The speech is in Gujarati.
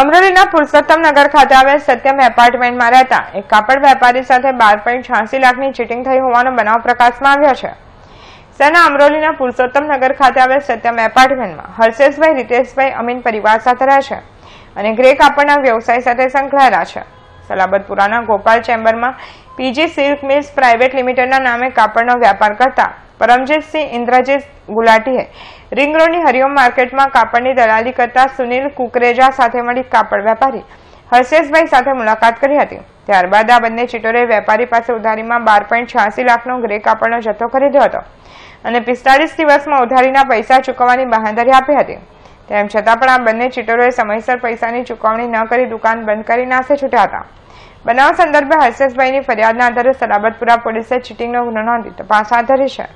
અમરેલીના નગર ખાતે આવેલ સત્યમ એપાર્ટમેન્ટમાં રહેતા એક કાપડ વેપારી સાથે બાર પોઈન્ટ છ્યાસી લાખની ચીટિંગ થઈ હોવાનો બનાવ પ્રકાશમાં આવ્યો છે સેના અમરોલીના નગર ખાતે આવેલ સત્યમ એપાર્ટમેન્ટમાં હર્ષેશભાઈ રીતેશભાઈ અમીન પરિવાર સાથે રહે છે અને ગ્રે કાપડના વ્યવસાય સાથે સંકળાયેલા છે સલાબતપુરાના ગોપાલ ચેમ્બરમાં પીજી સિલ્ક મિલ્સ પ્રાઇવેટ લિમિટેડના નામે કાપડનો વ્યાપાર કરતા પરમજીતસિંહ ઇન્દ્રજીત ગુલાટીએ રિંગ રોડની હરિઓમ માર્કેટમાં કાપડની દલાલી કરતા સુનિલ કુકરેજા સાથે મળી કાપડ વેપારી હર્ષેશભાઈ સાથે મુલાકાત કરી હતી ત્યારબાદ આ બંને ચીટોરે વેપારી પાસે ઉધારીમાં બાર પોઈન્ટ છ્યાસી લાખનો ગ્રે કાપડનો જથ્થો ખરીદ્યો હતો અને પિસ્તાળીસ દિવસમાં ઉધારીના પૈસા ચૂકવવાની બાંહેધરી આપી હતી તેમ છતાં પણ આ બંને ચીટોરોએ સમયસર પૈસાની ચૂકવણી ન કરી દુકાન બંધ કરી નાસે છૂટ્યા હતા બનાવ સંદર્ભે હર્ષેશભાઈની ફરિયાદના આધારે સલાબતપુરા પોલીસે ચીટિંગનો ગુનો નોંધી તપાસ હાથ ધરી છે